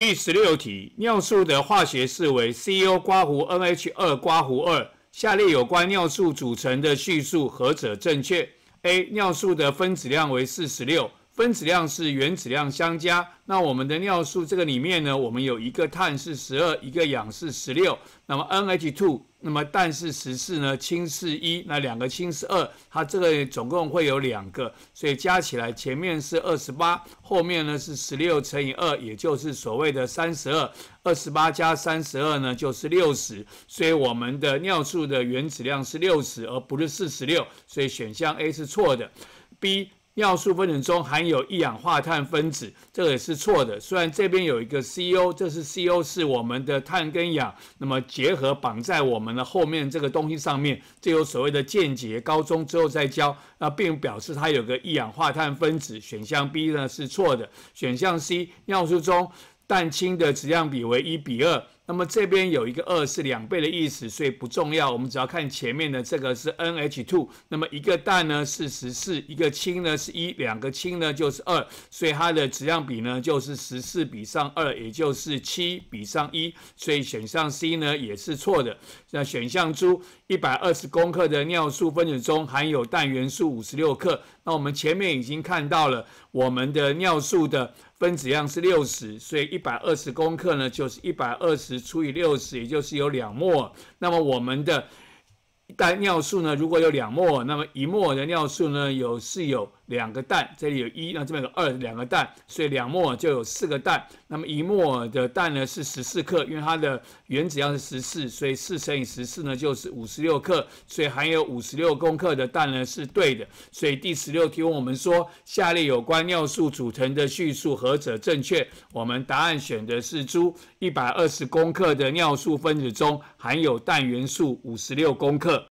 第十六题，尿素的化学式为 CO 刮弧 NH 二刮弧二。下列有关尿素组成的叙述何者正确？A. 尿素的分子量为四十六。分子量是原子量相加。那我们的尿素这个里面呢，我们有一个碳是十二，一个氧是十六，那么 NH2，那么氮是十四呢，氢是一，那两个氢是二，它这个总共会有两个，所以加起来前面是二十八，后面呢是十六乘以二，也就是所谓的三十二，二十八加三十二呢就是六十，所以我们的尿素的原子量是六十，而不是四十六，所以选项 A 是错的，B。尿素分子中含有一氧化碳分子，这个也是错的。虽然这边有一个 CO，这是 CO，是我们的碳跟氧，那么结合绑在我们的后面这个东西上面，这有所谓的间接高中之后再教。那并表示它有个一氧化碳分子，选项 B 呢是错的。选项 C，尿素中氮氢的质量比为一比二。那么这边有一个二，是两倍的意思，所以不重要。我们只要看前面的这个是 N H two，那么一个氮呢是十四，一个氢呢是一，两个氢呢就是二，所以它的质量比呢就是十四比上二，也就是七比上一。所以选项 C 呢也是错的。那选项 D，一百二十克的尿素分子中含有氮元素五十六克。那我们前面已经看到了，我们的尿素的分子量是六十，所以一百二十克呢就是一百二十。除以六十，也就是有两摩那么我们的。但尿素呢？如果有两摩尔，那么一摩尔的尿素呢有是有两个氮，这里有一，那这边有二，两个氮，所以两摩尔就有四个氮。那么一摩尔的氮呢是十四克，因为它的原子量是十四，所以四乘以十四呢就是五十六克。所以含有五十六公克的氮呢是对的。所以第十六题问我们说，下列有关尿素组成的叙述何者正确？我们答案选的是猪一百二十公克的尿素分子中含有氮元素五十六公克。